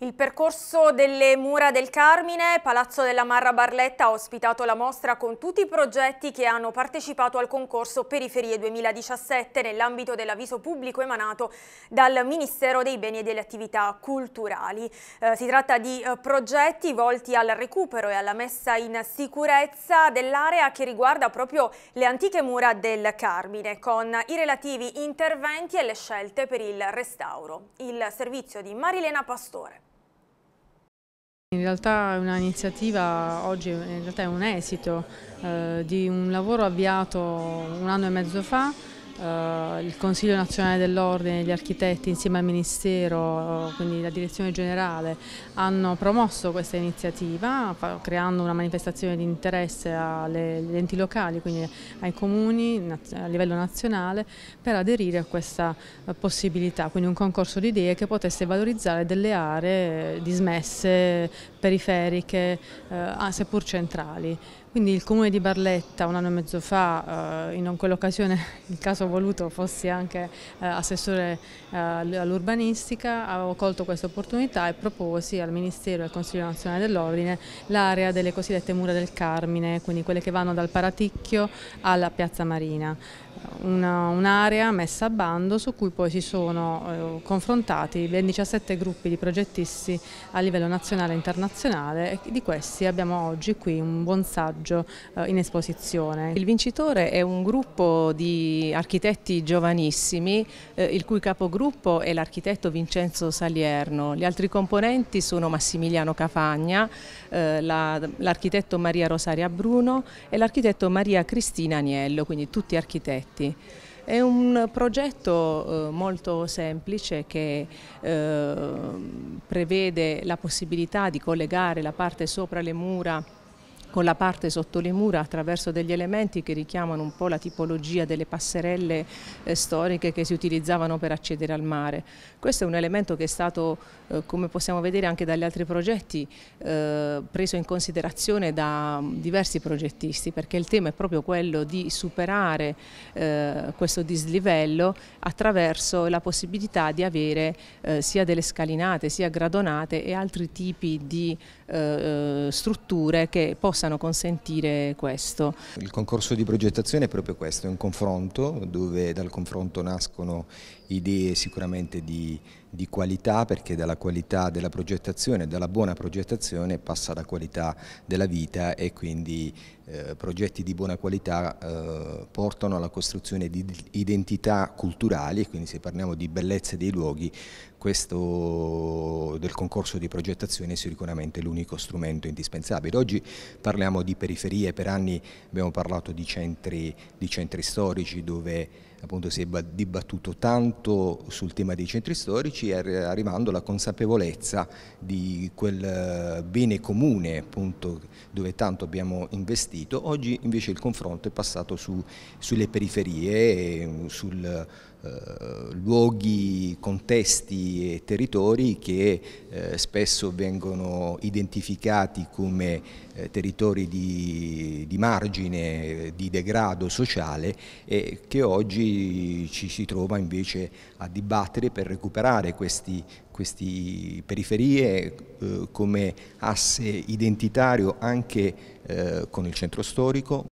Il percorso delle mura del Carmine, Palazzo della Marra Barletta ha ospitato la mostra con tutti i progetti che hanno partecipato al concorso Periferie 2017 nell'ambito dell'avviso pubblico emanato dal Ministero dei Beni e delle Attività Culturali. Eh, si tratta di eh, progetti volti al recupero e alla messa in sicurezza dell'area che riguarda proprio le antiche mura del Carmine con i relativi interventi e le scelte per il restauro. Il servizio di Marilena Pastore. In realtà è un'iniziativa, oggi è un esito eh, di un lavoro avviato un anno e mezzo fa Uh, il Consiglio nazionale dell'Ordine, gli architetti insieme al Ministero, eh, quindi la Direzione Generale, hanno promosso questa iniziativa creando una manifestazione di interesse alle, agli enti locali, quindi ai comuni a livello nazionale per aderire a questa eh, possibilità, quindi un concorso di idee che potesse valorizzare delle aree dismesse, periferiche, seppur centrali. Quindi il comune di Barletta un anno e mezzo fa, eh, in quell'occasione, il caso voluto, fossi anche eh, assessore eh, all'urbanistica, avevo colto questa opportunità e proposi al Ministero e al Consiglio nazionale dell'Ordine l'area delle cosiddette mura del Carmine, quindi quelle che vanno dal Paraticchio alla Piazza Marina. Un'area un messa a bando su cui poi si sono eh, confrontati ben 17 gruppi di progettisti a livello nazionale e internazionale e di questi abbiamo oggi qui un buon saggio paesaggio eh, in esposizione. Il vincitore è un gruppo di architetti giovanissimi, eh, il cui capogruppo è l'architetto Vincenzo Salierno. Gli altri componenti sono Massimiliano Cafagna, eh, l'architetto la, Maria Rosaria Bruno e l'architetto Maria Cristina Aniello, quindi tutti architetti. È un progetto eh, molto semplice che eh, prevede la possibilità di collegare la parte sopra le mura con la parte sotto le mura attraverso degli elementi che richiamano un po' la tipologia delle passerelle eh, storiche che si utilizzavano per accedere al mare. Questo è un elemento che è stato, eh, come possiamo vedere anche dagli altri progetti, eh, preso in considerazione da mm, diversi progettisti perché il tema è proprio quello di superare eh, questo dislivello attraverso la possibilità di avere eh, sia delle scalinate sia gradonate e altri tipi di eh, strutture che possono possano consentire questo. Il concorso di progettazione è proprio questo, è un confronto dove dal confronto nascono idee sicuramente di, di qualità perché dalla qualità della progettazione, dalla buona progettazione passa alla qualità della vita e quindi eh, progetti di buona qualità eh, portano alla costruzione di identità culturali e quindi se parliamo di bellezze dei luoghi questo del concorso di progettazione è sicuramente l'unico strumento indispensabile. Oggi parliamo di periferie, per anni abbiamo parlato di centri, di centri storici dove appunto, si è dibattuto tanto sul tema dei centri storici arrivando alla consapevolezza di quel eh, bene comune appunto, dove tanto abbiamo investito. Oggi invece il confronto è passato su, sulle periferie, mm, sul, eh, luoghi, contesti e territori che eh, spesso vengono identificati come eh, territori territori di, di margine, di degrado sociale e che oggi ci si trova invece a dibattere per recuperare questi, queste periferie eh, come asse identitario anche eh, con il centro storico.